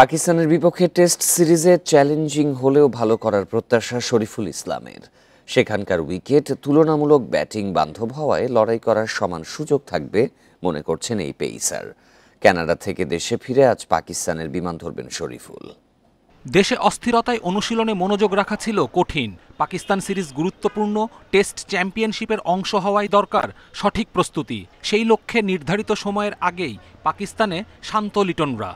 পাকিস্তানের বিপক্ষে টেস্ট সিরিজে চ্যালেঞ্জিং হলেও ভালো করার প্রত্যাশা শরীফুল ইসলামের সেখানকার উইকেট তুলনামূলক ব্যাটিং বান্ধব হওয়ায় লড়াই করার সমান সুযোগ থাকবে মনে করছেন এই পেইসার কানাডা থেকে দেশে ফিরে আজ পাকিস্তানের বিমান ধরবেন শরীফুল দেশে অস্থিরতায় অনুশীলনে মনোযোগ রাখা ছিল কঠিন পাকিস্তান সিরিজ গুরুত্বপূর্ণ টেস্ট চ্যাম্পিয়নশিপের অংশ হওয়াই দরকার সঠিক প্রস্তুতি সেই লক্ষ্যে নির্ধারিত সময়ের আগেই পাকিস্তানে শান্ত লিটনরা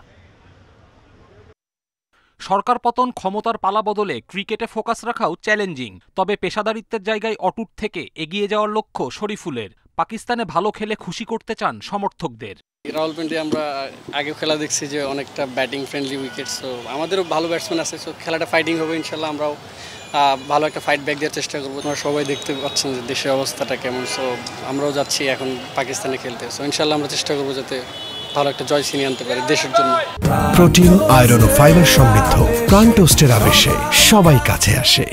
সরকার পতন ক্ষমতার পালা বদলে ক্রিকেটে ফোকাস রাখাও চ্যালেঞ্জিং তবে পেশাদারিত্বের জায়গায় অটুট থেকে এগিয়ে যাওয়ার লক্ষ্য শরীফুলের পাকিস্তানে ভালো খেলে খুশি করতে চান সমর্থকদের রাওয়ালপিন্ডি আমরা আগে খেলা দেখছি যে অনেকটা ব্যাটিং ফ্রেন্ডলি উইকেট সো আমাদেরও ভালো ব্যাটসম্যান আছে সো খেলাটা ফাইটিং হবে ইনশাল্লাহ আমরাও ভালো একটা ফাইট ব্যাক দেওয়ার চেষ্টা করবো তোমরা সবাই দেখতে পাচ্ছেন যে দেশের অবস্থাটা কেমন সো আমরাও যাচ্ছি এখন পাকিস্তানে খেলতে সো ইনশাল্লাহ আমরা চেষ্টা করবো যাতে ভালো একটা জয় ছিনিয়ে আনতে পারে দেশের জন্য প্রোটিন আয়রন ও ফাইবার সমৃদ্ধ আবেশে সবাই কাছে আসে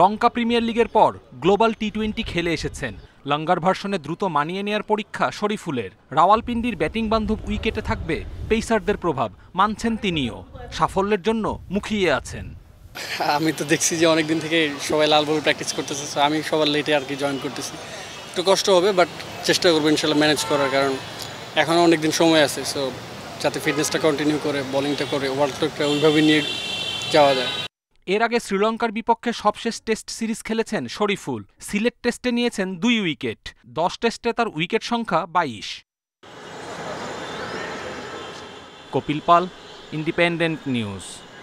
লঙ্কা প্রিমিয়ার লিগের পর গ্লোবাল টি টোয়েন্টি খেলে এসেছেন লঙ্গার ভার্সনে দ্রুত মানিয়ে নেয়ার পরীক্ষা শরীফুলের রাওয়ালপিন্ডির ব্যাটিং বান্ধব উইকেটে থাকবে পেসারদের প্রভাব মানছেন তিনিও সাফল্যের জন্য মুখিয়ে আছেন আমি তো দেখছি যে অনেকদিন থেকে সবাই লাল বল প্র্যাকটিস করতেছে আমি সবার লেটে আর কি জয়েন করতেছি একটু কষ্ট হবে বাট চেষ্টা করবো ইনশাল্লাহ ম্যানেজ করার কারণ এখনও অনেক দিন সময় আছে সো যাতে ফিটনেসটা কন্টিনিউ করে বলিংটা করে ওয়ার্ল্ড কাপটা ওইভাবে নিয়ে যাওয়া যায় এর আগে শ্রীলঙ্কার বিপক্ষে সবশেষ টেস্ট সিরিজ খেলেছেন শরীফুল সিলেট টেস্টে নিয়েছেন দুই উইকেট দশ টেস্টে তার উইকেট সংখ্যা বাইশ কপিল পাল ইন্ডিপেন্ডেন্ট নিউজ